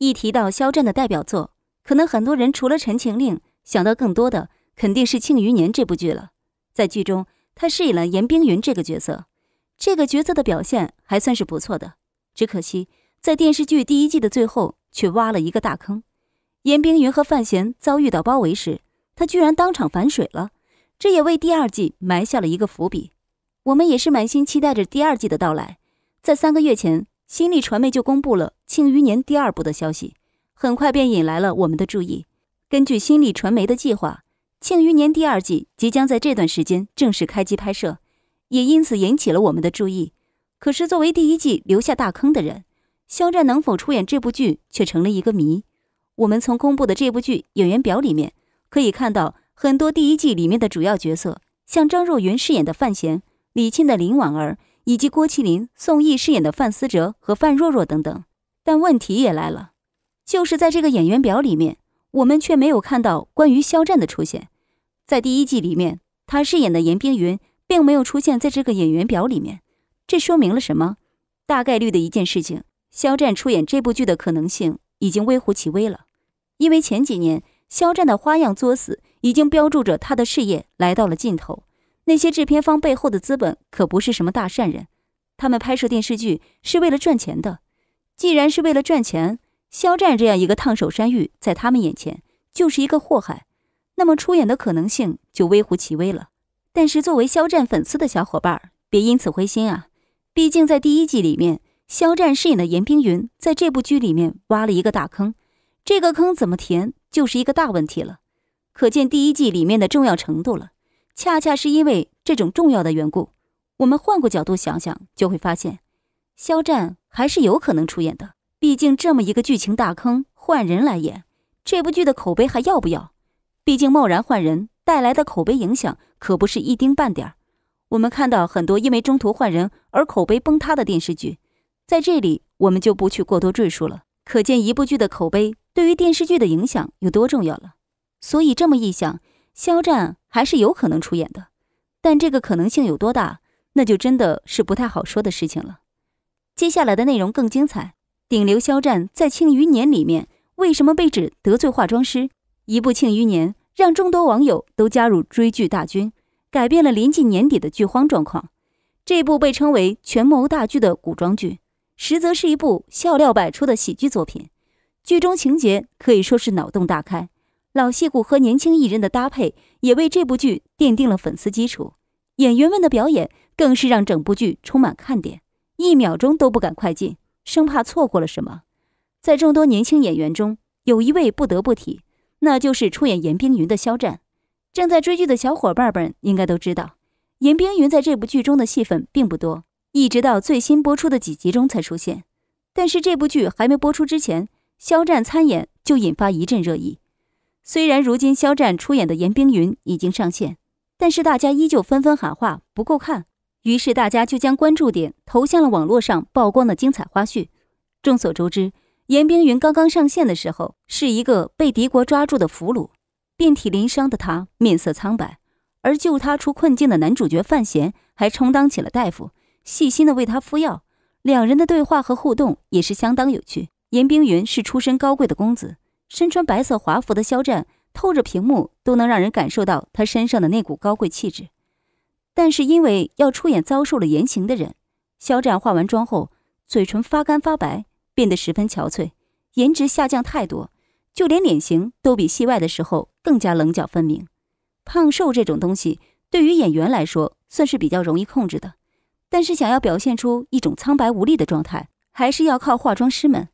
一提到肖战的代表作，可能很多人除了《陈情令》，想到更多的肯定是《庆余年》这部剧了。在剧中，他饰演了严冰云这个角色，这个角色的表现还算是不错的。只可惜，在电视剧第一季的最后，却挖了一个大坑。严冰云和范闲遭遇到包围时，他居然当场反水了，这也为第二季埋下了一个伏笔。我们也是满心期待着第二季的到来，在三个月前。新力传媒就公布了《庆余年》第二部的消息，很快便引来了我们的注意。根据新力传媒的计划，《庆余年》第二季即将在这段时间正式开机拍摄，也因此引起了我们的注意。可是，作为第一季留下大坑的人，肖战能否出演这部剧，却成了一个谜。我们从公布的这部剧演员表里面，可以看到很多第一季里面的主要角色，像张若昀饰演的范闲、李沁的林婉儿。以及郭麒麟、宋轶饰演的范思哲和范若若等等，但问题也来了，就是在这个演员表里面，我们却没有看到关于肖战的出现。在第一季里面，他饰演的严冰云并没有出现在这个演员表里面，这说明了什么？大概率的一件事情，肖战出演这部剧的可能性已经微乎其微了，因为前几年肖战的花样作死已经标注着他的事业来到了尽头。那些制片方背后的资本可不是什么大善人，他们拍摄电视剧是为了赚钱的。既然是为了赚钱，肖战这样一个烫手山芋在他们眼前就是一个祸害，那么出演的可能性就微乎其微了。但是作为肖战粉丝的小伙伴，别因此灰心啊！毕竟在第一季里面，肖战饰演的严冰云在这部剧里面挖了一个大坑，这个坑怎么填就是一个大问题了，可见第一季里面的重要程度了。恰恰是因为这种重要的缘故，我们换个角度想想，就会发现，肖战还是有可能出演的。毕竟这么一个剧情大坑，换人来演，这部剧的口碑还要不要？毕竟贸然换人带来的口碑影响可不是一丁半点儿。我们看到很多因为中途换人而口碑崩塌的电视剧，在这里我们就不去过多赘述了。可见一部剧的口碑对于电视剧的影响有多重要了。所以这么一想，肖战。还是有可能出演的，但这个可能性有多大，那就真的是不太好说的事情了。接下来的内容更精彩。顶流肖战在《庆余年》里面为什么被指得罪化妆师？一部《庆余年》让众多网友都加入追剧大军，改变了临近年底的剧荒状况。这部被称为“权谋大剧”的古装剧，实则是一部笑料百出的喜剧作品。剧中情节可以说是脑洞大开。老戏骨和年轻艺人的搭配，也为这部剧奠定了粉丝基础。演员们的表演更是让整部剧充满看点，一秒钟都不敢快进，生怕错过了什么。在众多年轻演员中，有一位不得不提，那就是出演严冰云的肖战。正在追剧的小伙伴们应该都知道，严冰云在这部剧中的戏份并不多，一直到最新播出的几集中才出现。但是这部剧还没播出之前，肖战参演就引发一阵热议。虽然如今肖战出演的严冰云已经上线，但是大家依旧纷纷喊话不够看，于是大家就将关注点投向了网络上曝光的精彩花絮。众所周知，严冰云刚刚上线的时候是一个被敌国抓住的俘虏，遍体鳞伤的他面色苍白，而救他出困境的男主角范闲还充当起了大夫，细心的为他敷药，两人的对话和互动也是相当有趣。严冰云是出身高贵的公子。身穿白色华服的肖战，透着屏幕都能让人感受到他身上的那股高贵气质。但是因为要出演遭受了严刑的人，肖战化完妆后嘴唇发干发白，变得十分憔悴，颜值下降太多，就连脸型都比戏外的时候更加棱角分明。胖瘦这种东西对于演员来说算是比较容易控制的，但是想要表现出一种苍白无力的状态，还是要靠化妆师们。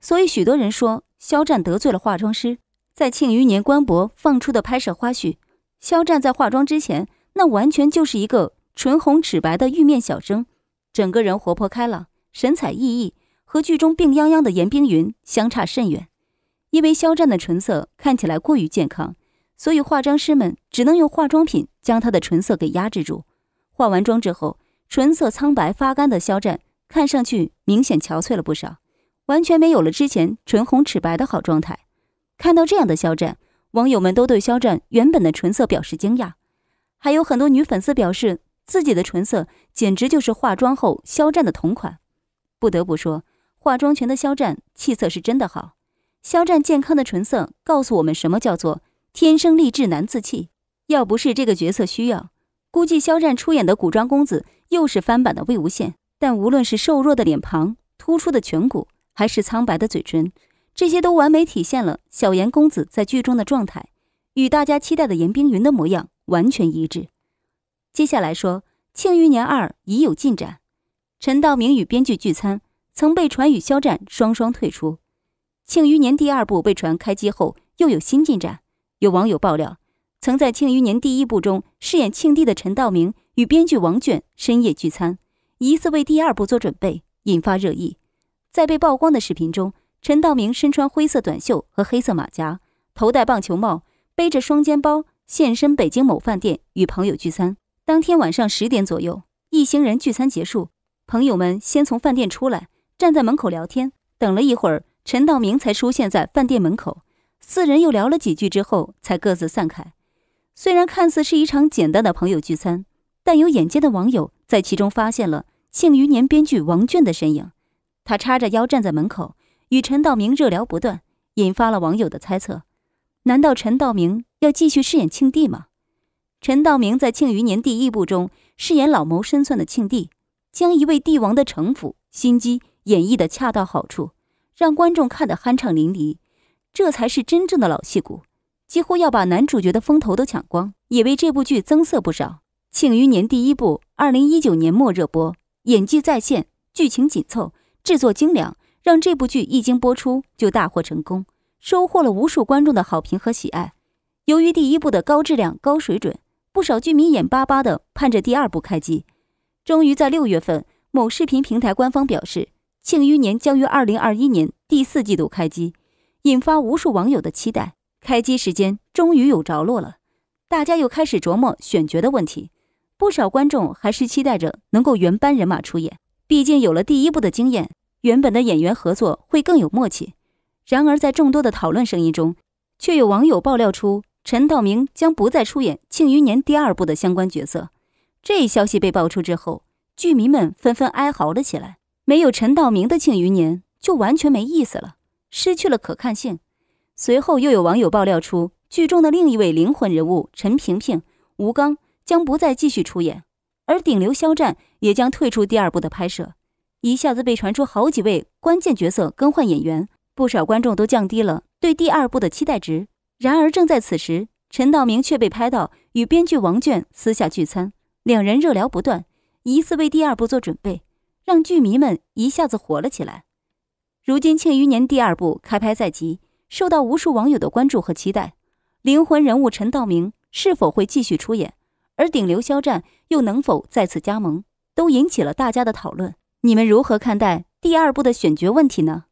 所以许多人说。肖战得罪了化妆师，在庆余年官博放出的拍摄花絮，肖战在化妆之前，那完全就是一个唇红齿白的玉面小生，整个人活泼开朗，神采奕奕，和剧中病殃殃的严冰云相差甚远。因为肖战的唇色看起来过于健康，所以化妆师们只能用化妆品将他的唇色给压制住。化完妆之后，唇色苍白发干的肖战看上去明显憔悴了不少。完全没有了之前唇红齿白的好状态。看到这样的肖战，网友们都对肖战原本的唇色表示惊讶，还有很多女粉丝表示自己的唇色简直就是化妆后肖战的同款。不得不说，化妆前的肖战气色是真的好。肖战健康的唇色告诉我们什么叫做天生丽质难自弃。要不是这个角色需要，估计肖战出演的古装公子又是翻版的魏无羡。但无论是瘦弱的脸庞、突出的颧骨，还是苍白的嘴唇，这些都完美体现了小严公子在剧中的状态，与大家期待的严冰云的模样完全一致。接下来说，《庆余年二》已有进展，陈道明与编剧聚餐，曾被传与肖战双双退出《庆余年》第二部，被传开机后又有新进展。有网友爆料，曾在《庆余年》第一部中饰演庆帝的陈道明与编剧王卷深夜聚餐，疑似为第二部做准备，引发热议。在被曝光的视频中，陈道明身穿灰色短袖和黑色马甲，头戴棒球帽，背着双肩包，现身北京某饭店与朋友聚餐。当天晚上十点左右，一行人聚餐结束，朋友们先从饭店出来，站在门口聊天。等了一会儿，陈道明才出现在饭店门口。四人又聊了几句之后，才各自散开。虽然看似是一场简单的朋友聚餐，但有眼尖的网友在其中发现了《庆余年》编剧王倦的身影。他叉着腰站在门口，与陈道明热聊不断，引发了网友的猜测：难道陈道明要继续饰演庆帝吗？陈道明在《庆余年》第一部中饰演老谋深算的庆帝，将一位帝王的城府、心机演绎得恰到好处，让观众看得酣畅淋漓。这才是真正的老戏骨，几乎要把男主角的风头都抢光，也为这部剧增色不少。《庆余年》第一部二零一九年末热播，演技在线，剧情紧凑。制作精良，让这部剧一经播出就大获成功，收获了无数观众的好评和喜爱。由于第一部的高质量、高水准，不少剧迷眼巴巴地盼着第二部开机。终于在六月份，某视频平台官方表示，《庆余年》将于二零二一年第四季度开机，引发无数网友的期待。开机时间终于有着落了，大家又开始琢磨选角的问题。不少观众还是期待着能够原班人马出演。毕竟有了第一部的经验，原本的演员合作会更有默契。然而，在众多的讨论声音中，却有网友爆料出陈道明将不再出演《庆余年》第二部的相关角色。这一消息被爆出之后，剧迷们纷纷哀嚎了起来：没有陈道明的《庆余年》就完全没意思了，失去了可看性。随后，又有网友爆料出剧中的另一位灵魂人物陈萍萍、吴刚将不再继续出演，而顶流肖战。也将退出第二部的拍摄，一下子被传出好几位关键角色更换演员，不少观众都降低了对第二部的期待值。然而，正在此时，陈道明却被拍到与编剧王娟私下聚餐，两人热聊不断，疑似为第二部做准备，让剧迷们一下子火了起来。如今，《庆余年》第二部开拍在即，受到无数网友的关注和期待。灵魂人物陈道明是否会继续出演？而顶流肖战又能否再次加盟？都引起了大家的讨论，你们如何看待第二部的选角问题呢？